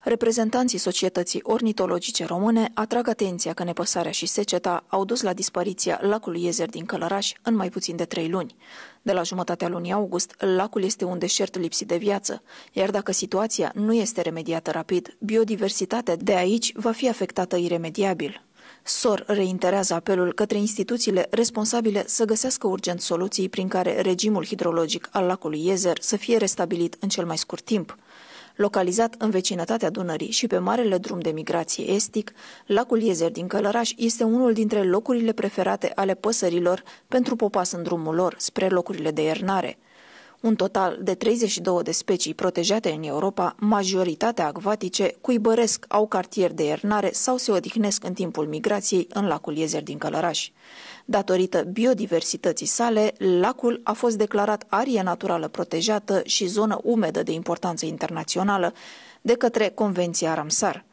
Reprezentanții societății ornitologice române atrag atenția că nepăsarea și seceta au dus la dispariția lacului Iezer din Călăraș în mai puțin de trei luni. De la jumătatea lunii august, lacul este un deșert lipsit de viață, iar dacă situația nu este remediată rapid, biodiversitatea de aici va fi afectată iremediabil. SOR reiterează apelul către instituțiile responsabile să găsească urgent soluții prin care regimul hidrologic al lacului Iezer să fie restabilit în cel mai scurt timp localizat în vecinătatea Dunării și pe marele drum de migrație estic, lacul Iezer din Călăraș este unul dintre locurile preferate ale păsărilor pentru popas în drumul lor spre locurile de iernare. Un total de 32 de specii protejate în Europa, majoritatea acvatice, cuibăresc, au cartier de iernare sau se odihnesc în timpul migrației în lacul Iezer din Călăraș. Datorită biodiversității sale, lacul a fost declarat arie naturală protejată și zonă umedă de importanță internațională de către Convenția Ramsar.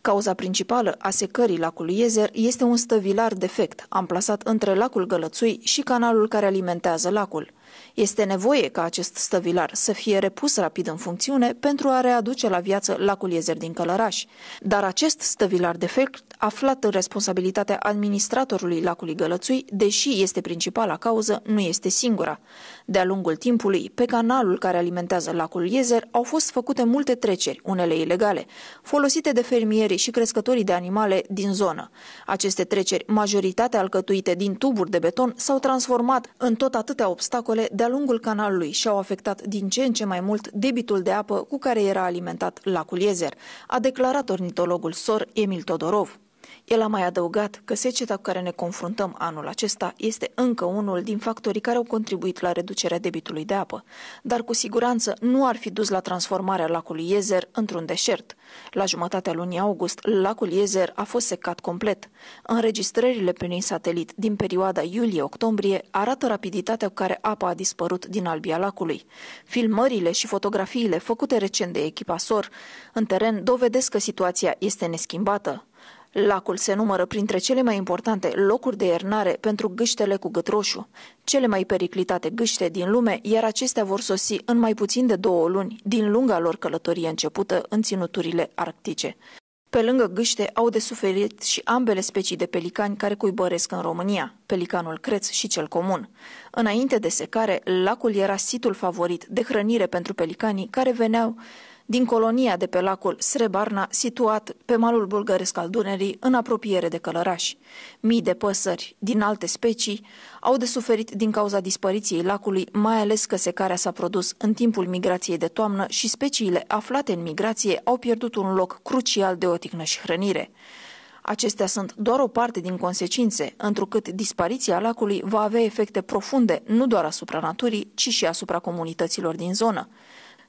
Cauza principală a secării lacului Iezer este un stăvilar defect, amplasat între lacul Gălățui și canalul care alimentează lacul – este nevoie ca acest stăvilar să fie repus rapid în funcțiune pentru a readuce la viață lacul Iezer din Călăraș. Dar acest stăvilar defect, aflat în responsabilitatea administratorului lacului Gălățui, deși este principala cauză, nu este singura. De-a lungul timpului, pe canalul care alimentează lacul Iezer au fost făcute multe treceri, unele ilegale, folosite de fermieri și crescătorii de animale din zonă. Aceste treceri, majoritatea alcătuite din tuburi de beton, s-au transformat în tot atâtea obstacole Ploile de-a lungul canalului și-au afectat din ce în ce mai mult debitul de apă cu care era alimentat lacul Iezer, a declarat ornitologul sor Emil Todorov. El a mai adăugat că seceta cu care ne confruntăm anul acesta este încă unul din factorii care au contribuit la reducerea debitului de apă, dar cu siguranță nu ar fi dus la transformarea lacului Iezer într-un deșert. La jumătatea lunii august, lacul Iezer a fost secat complet. Înregistrările prin satelit din perioada iulie-octombrie arată rapiditatea cu care apa a dispărut din albia lacului. Filmările și fotografiile făcute recent de echipa SOR în teren dovedesc că situația este neschimbată. Lacul se numără printre cele mai importante locuri de iernare pentru gâștele cu gât roșu, cele mai periclitate gâște din lume, iar acestea vor sosi în mai puțin de două luni din lunga lor călătorie începută în ținuturile arctice. Pe lângă gâște au de suferit și ambele specii de pelicani care cuibăresc în România, pelicanul creț și cel comun. Înainte de secare, lacul era situl favorit de hrănire pentru pelicanii care veneau din colonia de pe lacul Srebarna, situat pe malul bulgăresc al Dunării, în apropiere de Călăraș. Mii de păsări din alte specii au de suferit din cauza dispariției lacului, mai ales că secarea s-a produs în timpul migrației de toamnă și speciile aflate în migrație au pierdut un loc crucial de odihnă și hrănire. Acestea sunt doar o parte din consecințe, întrucât dispariția lacului va avea efecte profunde nu doar asupra naturii, ci și asupra comunităților din zonă.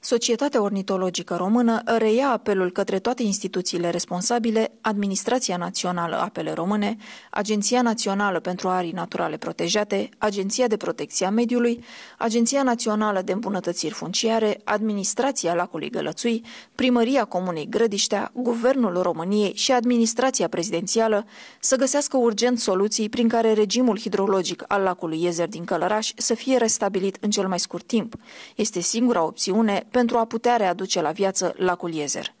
Societatea Ornitologică Română reia apelul către toate instituțiile responsabile, Administrația Națională Apele Române, Agenția Națională pentru Arii Naturale Protejate, Agenția de Protecție a Mediului, Agenția Națională de Îmbunătățiri Funciare, Administrația Lacului Gălățui, Primăria Comunei Grădiștea, Guvernul României și Administrația Prezidențială să găsească urgent soluții prin care regimul hidrologic al lacului Iezer din Călăraș să fie restabilit în cel mai scurt timp. Este singura opțiune pentru a putea readuce la viață lacul Iezer.